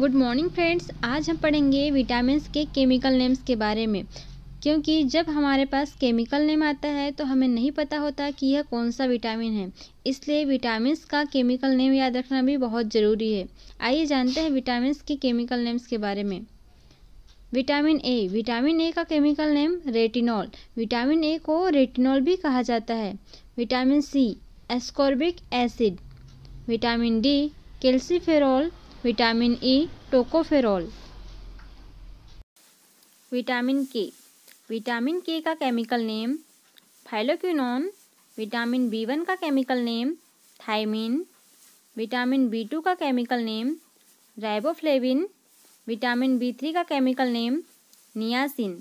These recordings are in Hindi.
गुड मॉर्निंग फ्रेंड्स आज हम पढ़ेंगे विटामिन के केमिकल नेम्स के बारे में क्योंकि जब हमारे पास केमिकल नेम आता है तो हमें नहीं पता होता कि यह कौन सा विटामिन है इसलिए विटामिन का केमिकल नेम याद रखना भी बहुत ज़रूरी है आइए जानते हैं विटामिन के केमिकल नेम्स के बारे में विटामिन ए विटामिन ए का chemical name retinol vitamin A को रेटिनॉल भी कहा जाता है vitamin C ascorbic acid vitamin D calciferol vitamin E e, tocopherol vitamin K vitamin K का chemical name phylloquinone vitamin B one का chemical name thiamine vitamin B two का chemical name riboflavin vitamin B three का chemical name niacin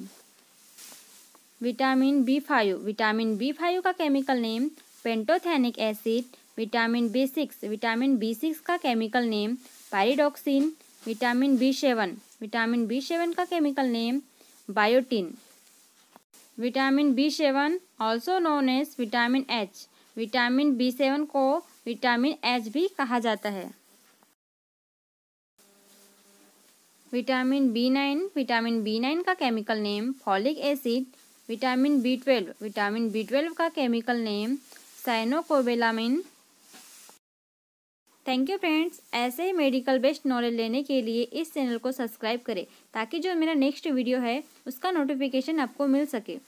vitamin B five vitamin B five का chemical name pantothenic acid vitamin B six vitamin B six का chemical name pyridoxine vitamin B seven vitamin B seven का chemical name biotin vitamin B seven also known as vitamin H vitamin B seven को विटामिन एच भी कहा जाता है vitamin B nine vitamin B nine का chemical name folic acid vitamin B twelve vitamin B twelve का chemical name cyanocobalamin thank you friends ऐसे ही मेडिकल बेस्ड नॉलेज लेने के लिए इस चैनल को सब्सक्राइब करें ताकि जो मेरा नेक्स्ट वीडियो है उसका नोटिफिकेशन आपको मिल सके